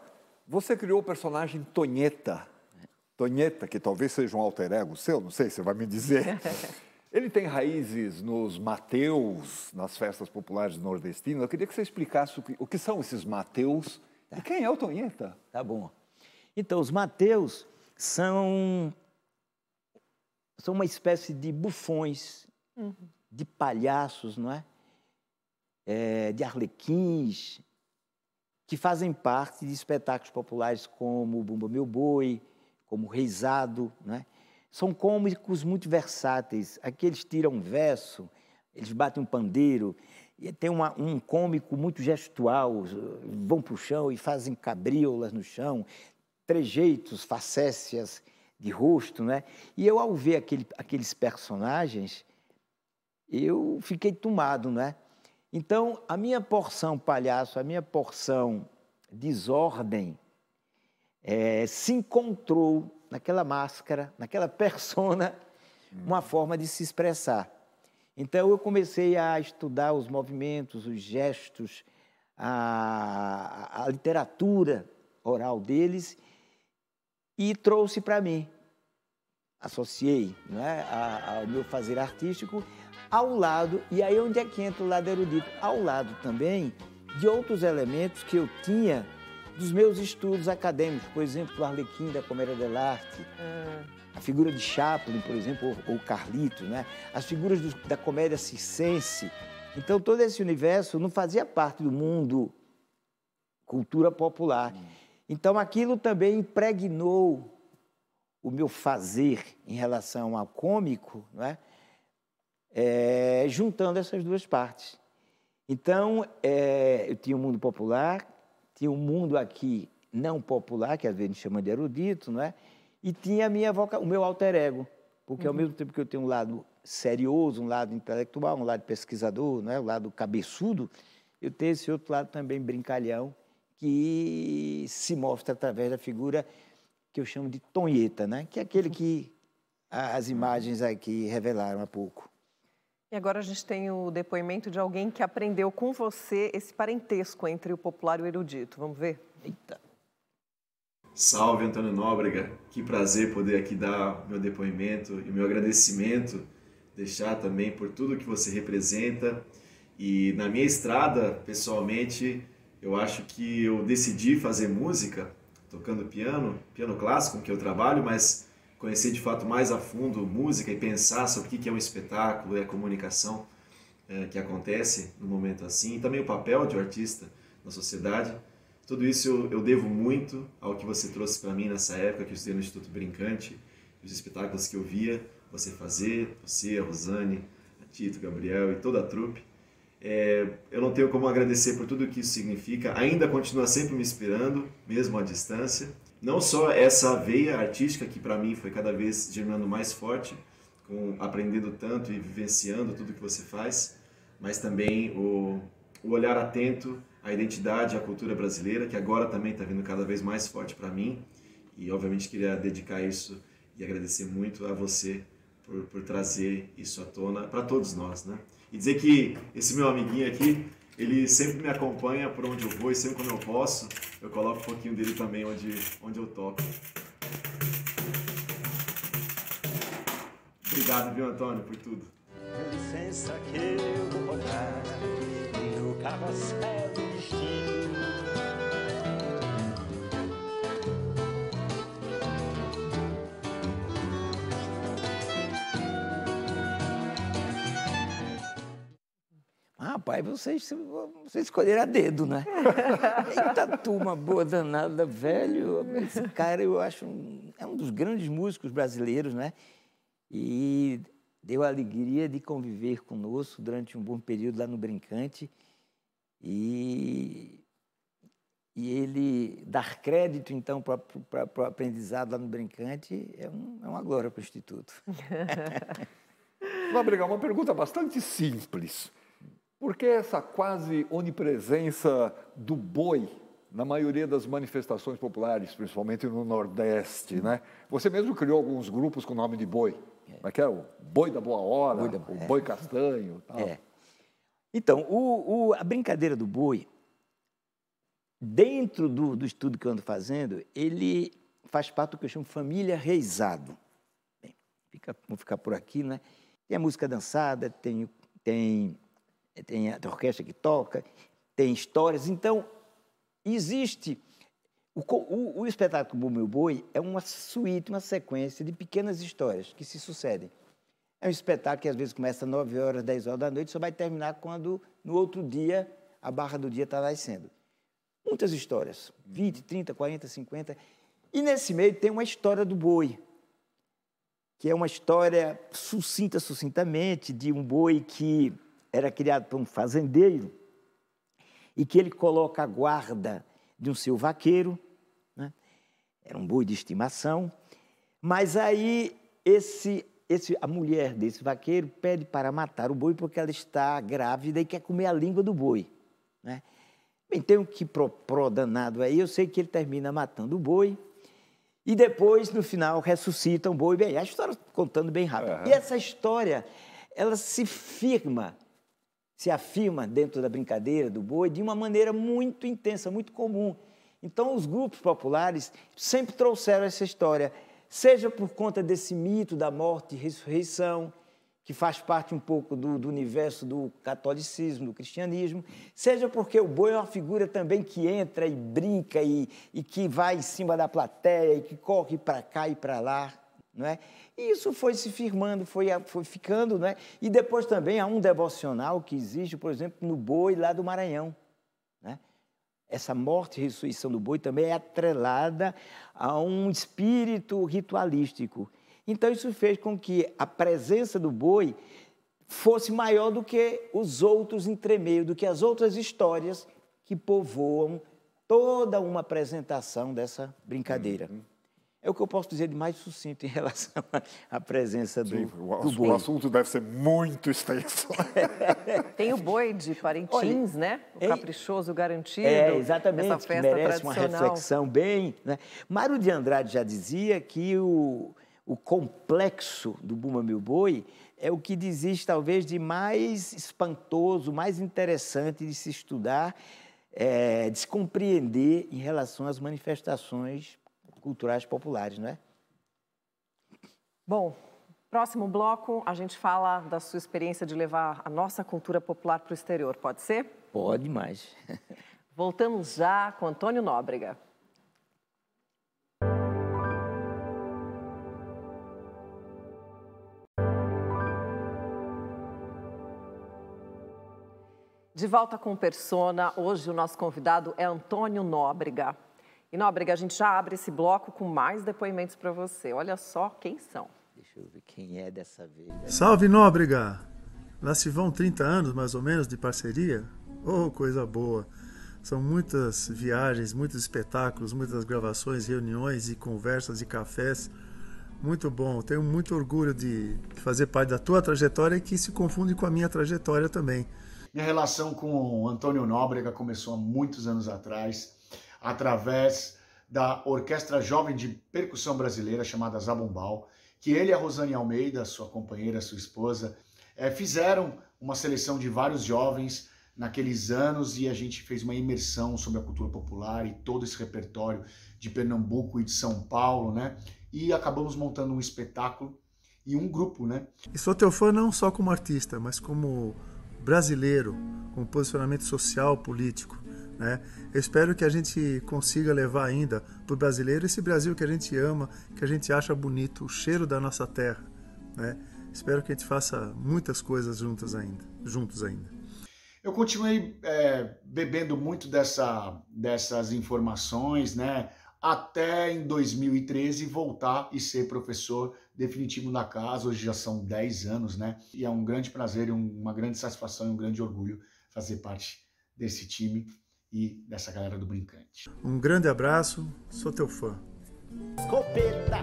você criou o personagem Tonheta. É. Tonheta, que talvez seja um alter ego seu, não sei, você vai me dizer. Ele tem raízes nos mateus, nas festas populares nordestinas. Eu queria que você explicasse o que, o que são esses mateus tá. e quem é o Tonheta. Tá bom. Então, os mateus são, são uma espécie de bufões, uhum. de palhaços, não é? é? De arlequins, que fazem parte de espetáculos populares como Bumba Meu Boi, como Reisado, não é? São cômicos muito versáteis. Aqui eles tiram um verso, eles batem um pandeiro, e tem uma, um cômico muito gestual, vão para o chão e fazem cabriolas no chão, trejeitos, facécias de rosto, né? E eu, ao ver aquele, aqueles personagens, eu fiquei tomado, né? Então, a minha porção palhaço, a minha porção desordem, é, se encontrou naquela máscara, naquela persona, hum. uma forma de se expressar. Então, eu comecei a estudar os movimentos, os gestos, a, a literatura oral deles e trouxe para mim. Associei né, ao meu fazer artístico ao lado, e aí onde é que entra o lado erudito? Ao lado também de outros elementos que eu tinha dos meus estudos acadêmicos, por exemplo, o Arlequim da Comédia Del hum. Ah. a figura de Chaplin, por exemplo, ou, ou Carlito, né? as figuras do, da comédia circense. Então, todo esse universo não fazia parte do mundo cultura popular. Hum. Então aquilo também impregnou o meu fazer em relação ao cômico, não é? É, juntando essas duas partes. Então, é, eu tinha o um mundo popular, tinha o um mundo aqui não popular, que às vezes a gente chama de erudito, não é? E tinha minha voca... o meu alter ego, porque uhum. ao mesmo tempo que eu tenho um lado serioso, um lado intelectual, um lado pesquisador, não é? um lado cabeçudo, eu tenho esse outro lado também brincalhão, que se mostra através da figura que eu chamo de Tonheta, né? que é aquele que as imagens aqui revelaram há pouco. E agora a gente tem o depoimento de alguém que aprendeu com você esse parentesco entre o popular e o erudito. Vamos ver? Eita. Salve, Antônio Nóbrega. Que prazer poder aqui dar meu depoimento e meu agradecimento, deixar também por tudo que você representa. E na minha estrada, pessoalmente, eu acho que eu decidi fazer música tocando piano, piano clássico, com que eu trabalho, mas conhecer de fato mais a fundo música e pensar sobre o que é um espetáculo e a comunicação é, que acontece no momento assim, e também o papel de um artista na sociedade. Tudo isso eu, eu devo muito ao que você trouxe para mim nessa época que eu estudei no Instituto Brincante, os espetáculos que eu via você fazer, você, a Rosane, a Tito, Gabriel e toda a trupe. É, eu não tenho como agradecer por tudo que isso significa. Ainda continua sempre me inspirando, mesmo à distância. Não só essa veia artística que para mim foi cada vez germinando mais forte, com aprendendo tanto e vivenciando tudo que você faz, mas também o, o olhar atento à identidade, à cultura brasileira, que agora também está vindo cada vez mais forte para mim. E obviamente queria dedicar isso e agradecer muito a você por, por trazer isso à tona para todos nós, né? E dizer que esse meu amiguinho aqui, ele sempre me acompanha por onde eu vou e sempre quando eu posso, eu coloco um pouquinho dele também onde, onde eu toco. Obrigado, viu, Antônio, por tudo. Licença que eu vou do destino. Rapaz, vocês, vocês escolheram a dedo, né? Eita turma boa, danada, velho. Esse cara, eu acho, um, é um dos grandes músicos brasileiros, né? E deu a alegria de conviver conosco durante um bom período lá no Brincante. E, e ele dar crédito, então, para o aprendizado lá no Brincante é, um, é uma glória para o Instituto. Vamos uma pergunta bastante simples. Por que essa quase onipresença do boi na maioria das manifestações populares, principalmente no Nordeste? Né? Você mesmo criou alguns grupos com o nome de boi. É. Mas é que é o boi da boa hora, boi da o é. boi castanho. Tal. É. Então, o, o, a brincadeira do boi, dentro do, do, estudo que eu ando fazendo, ele faz parte do que eu chamo família reizado. Bem, fica, vamos ficar por aqui, né? Tem a música dançada, tem, tem é, tem a orquestra que toca, tem histórias. Então, existe. O, o, o espetáculo Bumba e o Boi é uma suíte, uma sequência de pequenas histórias que se sucedem. É um espetáculo que às vezes começa às 9 horas, 10 horas da noite, só vai terminar quando no outro dia a barra do dia está nascendo. Muitas histórias, 20, 30, 40, 50. E nesse meio tem uma história do boi, que é uma história sucinta, sucintamente, de um boi que era criado por um fazendeiro e que ele coloca a guarda de um seu vaqueiro, né? era um boi de estimação, mas aí esse, esse, a mulher desse vaqueiro pede para matar o boi porque ela está grávida e quer comer a língua do boi. Né? Bem, tem um que pro, pro danado aí, eu sei que ele termina matando o boi, e depois, no final, ressuscita um boi. Bem, a história contando bem rápido. Uhum. E essa história, ela se firma se afirma dentro da brincadeira do boi de uma maneira muito intensa, muito comum. Então, os grupos populares sempre trouxeram essa história, seja por conta desse mito da morte e ressurreição, que faz parte um pouco do, do, universo do catolicismo, do cristianismo, seja porque o boi é uma figura também que entra e brinca e, e que vai em cima da plateia e que corre para cá e para lá. Não é? E isso foi se firmando, foi, foi ficando. Não é? E depois também há um devocional que existe, por exemplo, no boi lá do Maranhão. Né? Essa morte e ressurreição do boi também é atrelada a um espírito ritualístico. Então, isso fez com que a presença do boi fosse maior do que os outros entremeios, do que as outras histórias que povoam toda uma apresentação dessa brincadeira. Uhum. É o que eu posso dizer de mais sucinto em relação à presença do, Sim, o, do boi. O assunto deve ser muito extenso. Tem o boi de Parintins, Olha, né? O é- caprichoso garantido. É, exatamente. festa que merece uma reflexão bem. Né? Mário de Andrade já dizia que o, o complexo do Buma Meu Boi é o que desiste talvez de mais espantoso, mais interessante de se estudar, é, de se compreender em relação às manifestações culturais populares, não é? Bom, próximo bloco a gente fala da sua experiência de levar a nossa cultura popular para o exterior, pode ser? Pode mais. Voltamos já com Antônio Nóbrega. De volta com Persona, hoje o nosso convidado é Antônio Nóbrega. E Nóbrega, a gente já abre esse bloco com mais depoimentos para você. Olha só quem são. Deixa eu ver quem é dessa vez. Salve Nóbrega! Lá se vão 30 anos mais ou menos de parceria? Oh, coisa boa! São muitas viagens, muitos espetáculos, muitas gravações, reuniões e conversas e cafés. Muito bom, tenho muito orgulho de fazer parte da tua trajetória e que se confunde com a minha trajetória também. Minha relação com o Antônio Nóbrega começou há muitos anos atrás através da Orquestra Jovem de Percussão Brasileira, chamada Zabumbal, que ele e a Rosane Almeida, sua companheira, sua esposa, eh, fizeram uma seleção de vários jovens naqueles anos e a gente fez uma imersão sobre a cultura popular e todo esse repertório de Pernambuco e de São Paulo, né? E acabamos montando um espetáculo e um grupo, né? E sou teu fã não só como artista, mas como brasileiro, com posicionamento social, político. Né? Eu espero que a gente consiga levar ainda para o brasileiro esse Brasil que a gente ama, que a gente acha bonito, o cheiro da nossa terra. Né? Espero que a gente faça muitas coisas juntas ainda, juntos ainda. Eu continuei é, bebendo muito dessa, dessas informações, né? Até em 2013 voltar e ser professor definitivo na casa. Hoje já são 10 anos, né? E é um grande prazer, uma grande satisfação e um grande orgulho fazer parte desse time e dessa galera do brincante. Um grande abraço, sou teu fã. Escopeta,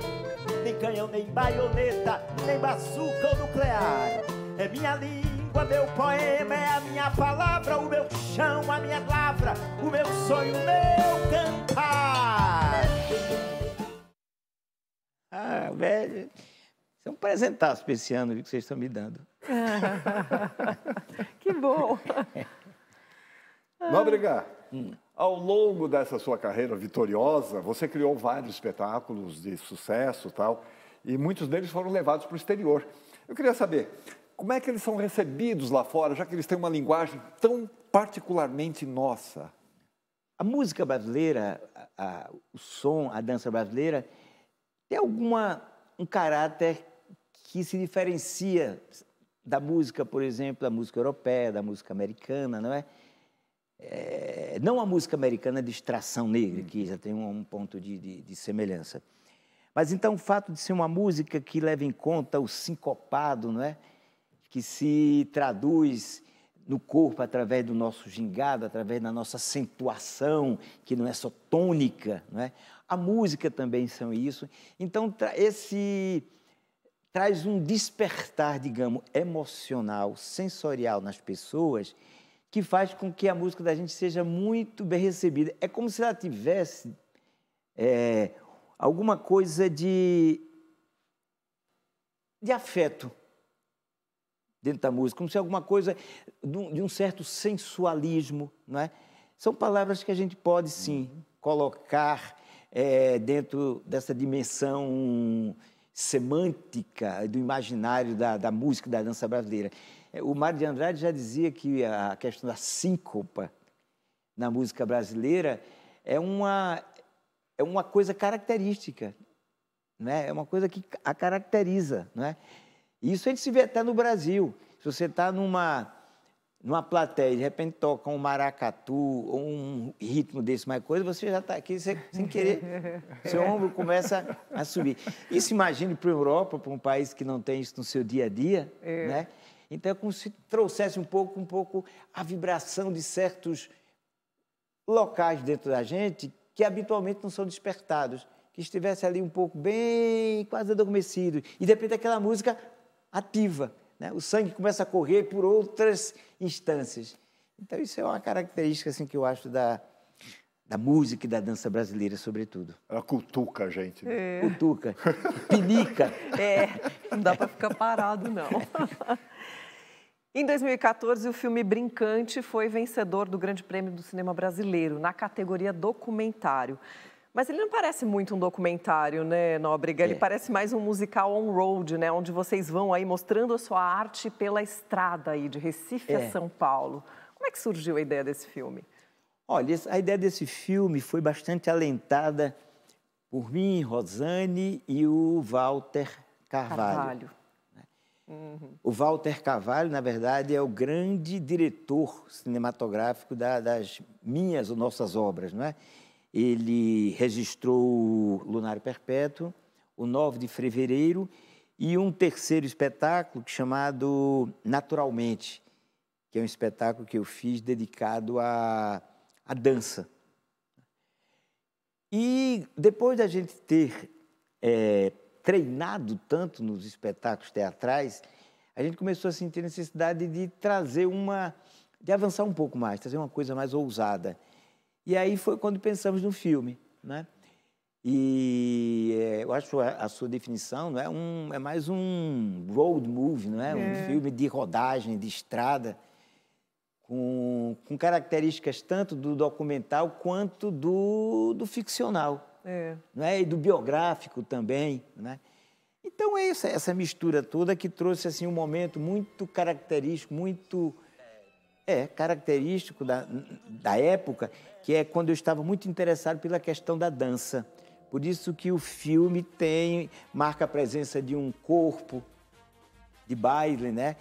nem canhão, nem baioneta, nem bazuca ou nuclear. É minha língua, meu poema, é a minha palavra, o meu chão, a minha lavra, o meu sonho, o meu cantar. Ah, velho, é um presentaço para esse ano que vocês estão me dando. que bom! Não brigar. Ao longo dessa sua carreira vitoriosa, você criou vários espetáculos de sucesso tal, e muitos deles foram levados para o exterior. Eu queria saber, como é que eles são recebidos lá fora, já que eles têm uma linguagem tão particularmente nossa? A música brasileira, a, a, o som, a dança brasileira, tem alguma um caráter que se diferencia da música, por exemplo, da música europeia, da música americana, não é? É, não a música americana de extração negra, que já tem um, um ponto de, de, de, semelhança. Mas então o fato de ser uma música que leva em conta o sincopado, não é? que se traduz no corpo através do nosso gingado, através da nossa acentuação, que não é só tônica, não é? A música também são isso. Então esse traz um despertar, digamos, emocional, sensorial nas pessoas que faz com que a música da gente seja muito bem recebida. É como se ela tivesse é, alguma coisa de, de afeto dentro da música, como se alguma coisa de um, certo sensualismo, não é? São palavras que a gente pode sim uhum. colocar é, dentro dessa dimensão semântica do imaginário da, da música da dança brasileira. É, o Mário de Andrade já dizia que a questão da síncopa na música brasileira é uma, é uma coisa característica, né? é uma coisa que a caracteriza. Né? Isso a gente se vê até no Brasil. Se você está numa, numa plateia e de repente toca um maracatu ou um ritmo desse mais coisa, você já está aqui você, sem querer. seu ombro começa a subir. Isso imagine para a Europa, para um país que não tem isso no seu dia a dia, é. né? Então é como se trouxesse um pouco, um pouco a vibração de certos locais dentro da gente que habitualmente não são despertados, que estivesse ali um pouco bem, quase adormecido. E de repente aquela música ativa, né? o sangue começa a correr por outras instâncias. Então isso é uma característica assim, que eu acho da, da música e da dança brasileira, sobretudo. Ela é cutuca a gente. Né? É. Cutuca, pinica. É, não dá para ficar parado, não. Em 2014, o filme Brincante foi vencedor do Grande Prêmio do Cinema Brasileiro, na categoria documentário. Mas ele não parece muito um documentário, né, Nóbrega? Ele é. parece mais um musical on-road, né? Onde vocês vão aí mostrando a sua arte pela estrada aí de Recife é. a São Paulo. Como é que surgiu a ideia desse filme? Olha, a ideia desse filme foi bastante alentada por mim, Rosane e o Walter Carvalho. Carvalho. Uhum. O Walter Cavalho, na verdade, é o grande diretor cinematográfico da, das minhas ou nossas obras, não é? Ele registrou o Lunário Perpétuo, o 9 de Fevereiro e um terceiro espetáculo chamado Naturalmente, que é um espetáculo que eu fiz dedicado à, à dança. E depois da gente ter é, treinado tanto nos espetáculos teatrais, a gente começou a sentir a necessidade de trazer uma. de avançar um pouco mais, trazer uma coisa mais ousada. E aí foi quando pensamos no filme, né? E é, eu acho a, a, sua definição não é, um, é mais um road movie, não é? é. Um filme de rodagem, de estrada, com, com características tanto do documental quanto do, do ficcional é. né? e do biográfico também. Né? Então é essa, essa mistura toda que trouxe assim um momento muito característico, muito é, característico da, da época, que é quando eu estava muito interessado pela questão da dança. Por isso que o filme tem, marca a presença de um corpo de baile, né?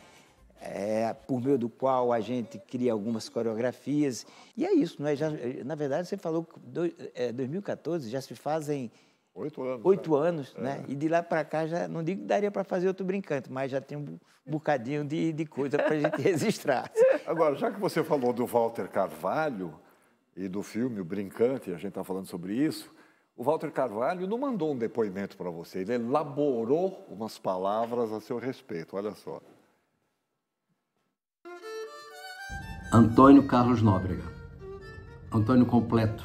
é, por meio do qual a gente cria algumas coreografias. E é isso, não é? Já, na verdade, você falou que do, é, 2014 já se fazem Oito anos. Oito né? anos, né? é. né? E de lá para cá, já, não digo que daria para fazer outro brincante, mas já tem um bocadinho de, de coisa para a gente registrar. Agora, já que você falou do Walter Carvalho e do filme O Brincante, a gente está falando sobre isso, o Walter Carvalho não mandou um depoimento para você, ele elaborou umas palavras a seu respeito, olha só. Antônio Carlos Nóbrega, Antônio Completo,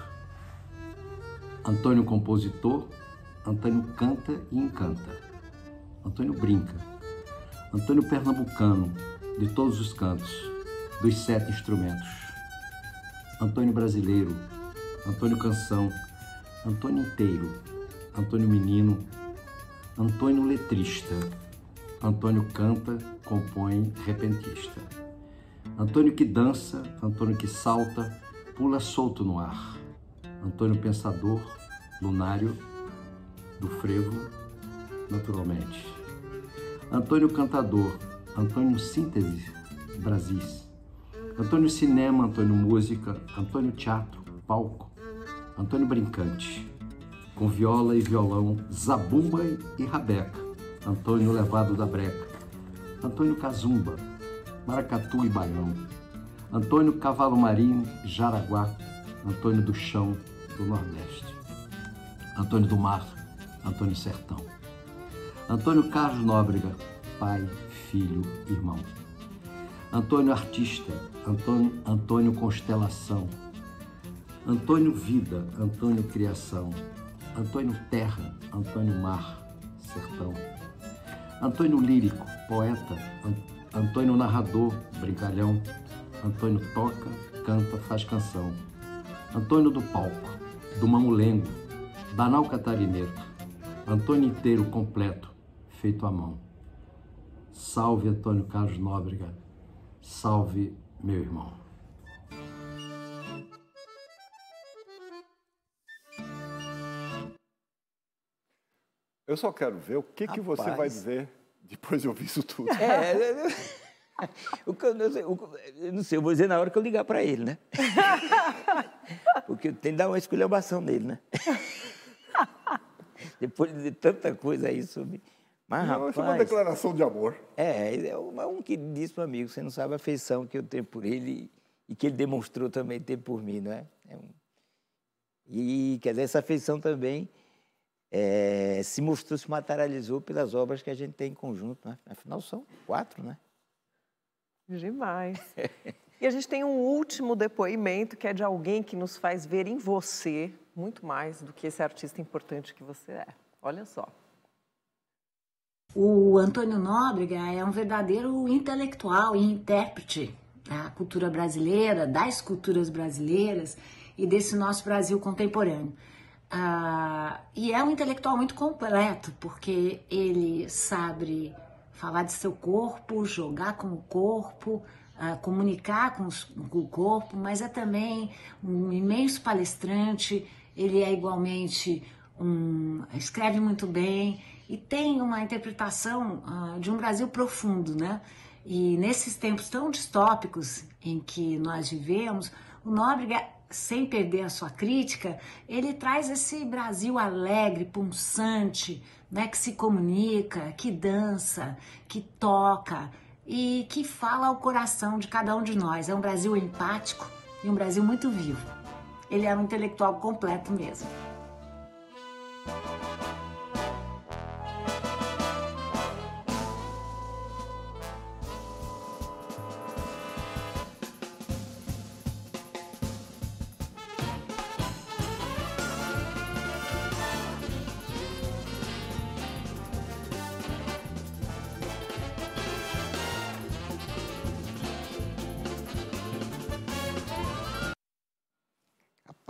Antônio Compositor, Antônio Canta e Encanta, Antônio Brinca, Antônio Pernambucano, de todos os cantos, dos sete instrumentos, Antônio Brasileiro, Antônio Canção, Antônio Inteiro, Antônio Menino, Antônio Letrista, Antônio Canta, compõe repentista. Antônio que dança, Antônio que salta, pula solto no ar. Antônio pensador, lunário, do frevo, naturalmente. Antônio cantador, Antônio síntese, Brasis. Antônio cinema, Antônio música, Antônio teatro, palco. Antônio brincante, com viola e violão, zabumba e rabeca. Antônio levado da breca. Antônio Cazumba, maracatu e baião. Antônio Cavalo Marinho, Jaraguá, Antônio do Chão, do Nordeste. Antônio do Mar, Antônio Sertão. Antônio Carlos Nóbrega, pai, filho, irmão. Antônio Artista, Antônio, Antônio Constelação. Antônio Vida, Antônio Criação. Antônio Terra, Antônio Mar, Sertão. Antônio Lírico, poeta, Antônio narrador, brincalhão. Antônio toca, canta, faz canção. Antônio do palco, do mamulengo, banal catarineto. Antônio inteiro, completo, feito à mão. Salve Antônio Carlos Nóbrega, salve meu irmão. Eu só quero ver o que, Rapaz. que você vai dizer depois eu vi isso tudo. É, é, é, é. o eu não sei, eu não sei, eu vou dizer na hora que eu ligar para ele, né? Porque tem que dar uma esculhambação nele, né? Depois de tanta coisa aí sobre. Mas, não, rapaz, é uma declaração de amor. É, é um que diz para amigo, você não sabe a afeição que eu tenho por ele e que ele demonstrou também ter por mim, não é? é um... E quer dizer, essa afeição também é, se mostrou, se materializou pelas obras que a gente tem em conjunto. Né? Afinal, são quatro, né? Demais. e a gente tem um último depoimento que é de alguém que nos faz ver em você muito mais do que esse artista importante que você é. Olha só. O Antônio Nóbrega é um verdadeiro intelectual e intérprete da cultura brasileira, das culturas brasileiras e desse nosso Brasil contemporâneo. Ah, e é um intelectual muito completo, porque ele sabe falar de seu corpo, jogar com o corpo, ah, comunicar com, os, com o corpo, mas é também um imenso palestrante, ele é igualmente um, escreve muito bem e tem uma interpretação uh, de um Brasil profundo, né? E nesses tempos tão distópicos em que nós vivemos, o Nóbrega sem perder a sua crítica, ele traz esse Brasil alegre, punçante, né, que se comunica, que dança, que toca e que fala ao coração de cada um de nós. É um Brasil empático e um Brasil muito vivo. Ele era um intelectual completo mesmo.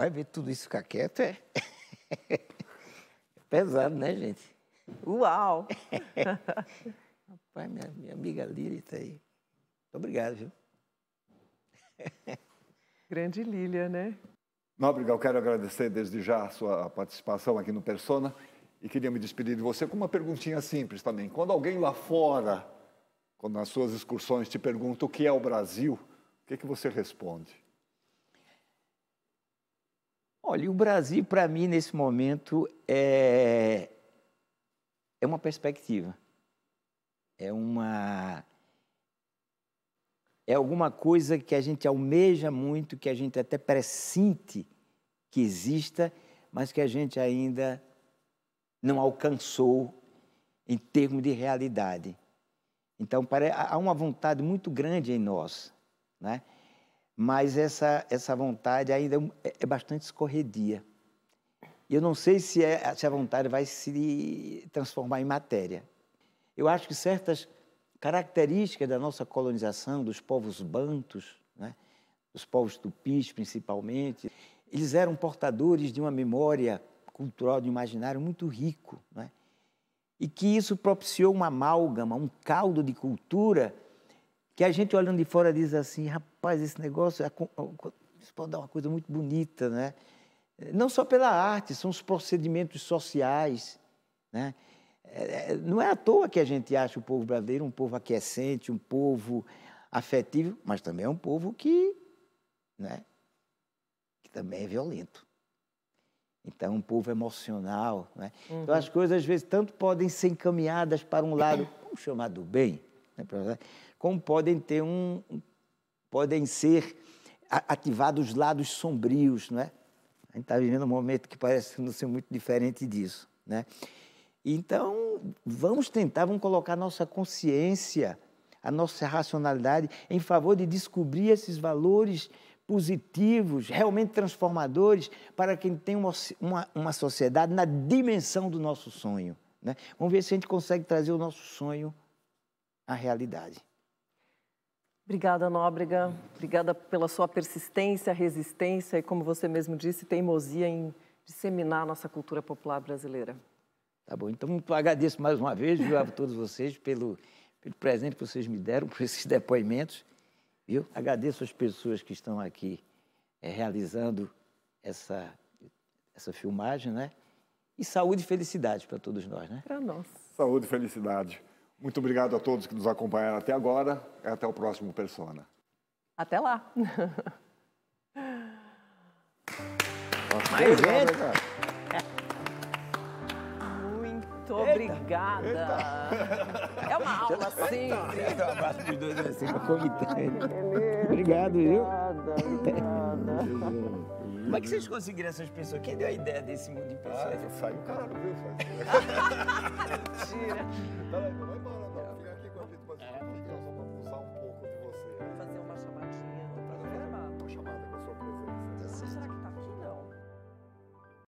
Vai ver tudo isso ficar quieto é, é pesado, né, gente? Uau! Rapaz, minha, minha amiga Lili está aí. Muito obrigado, viu? Grande Lília, né? Nóbrega, eu quero agradecer desde já a sua participação aqui no Persona e queria me despedir de você com uma perguntinha simples também. Quando alguém lá fora, quando nas suas excursões, te pergunta o que é o Brasil, o que, é que você responde? Olha, o Brasil, para mim, nesse momento, é, é uma perspectiva. É uma. É alguma coisa que a gente almeja muito, que a gente até pressinte que exista, mas que a gente ainda não alcançou em termos de realidade. Então, há uma vontade muito grande em nós, né? mas essa, essa vontade ainda é, é, é bastante escorredia. E eu não sei se, é, se a vontade vai se transformar em matéria. Eu acho que certas características da nossa colonização, dos povos bantos, né, dos povos tupis principalmente, eles eram portadores de uma memória cultural, de um imaginário muito rico. Né, e que isso propiciou uma amálgama, um caldo de cultura que a gente olhando de fora diz assim, rapaz, esse negócio é, isso pode dar uma coisa muito bonita, né? Não só pela arte, são os procedimentos sociais, né? É, é, não é à toa que a gente acha o povo brasileiro um povo aquecente, um povo afetivo, mas também é um povo que, né, que também é violento. Então, um povo emocional. Né? Uhum. Então, as uhum. coisas, às vezes, tanto podem ser encaminhadas para um lado, vamos chamar do bem, né, como podem ter um podem ser ativados lados sombrios, não é? A gente está vivendo um momento que parece não ser muito diferente disso, né? Então, vamos tentar, vamos colocar nossa consciência, a nossa racionalidade em favor de descobrir esses valores positivos, realmente transformadores, para quem tem uma, uma, uma sociedade na dimensão do nosso sonho. Né? Vamos ver se a gente consegue trazer o nosso sonho à realidade. Obrigada, Nóbrega. Obrigada pela sua persistência, resistência e, como você mesmo disse, teimosia em disseminar a nossa cultura popular brasileira. Tá bom. Então, agradeço mais uma vez viu, a todos vocês pelo, pelo presente que vocês me deram, por esses depoimentos. Viu? Agradeço as pessoas que estão aqui é, realizando essa, essa filmagem, né? E saúde e felicidade para todos nós, né? Para nós. Saúde e felicidade. Muito obrigado a todos que nos acompanharam até agora. Até o próximo Persona. Até lá. Mais gente. Muito obrigada. Eita. É uma aula sim. Um abraço dois assim, uma Obrigado, viu? Obrigada, obrigada. Como é que vocês conseguiram essas pessoas? Quem deu a ideia desse mundo de pessoas? Ah, eu saio caro, viu? Mentira. Tá lá, vai embora.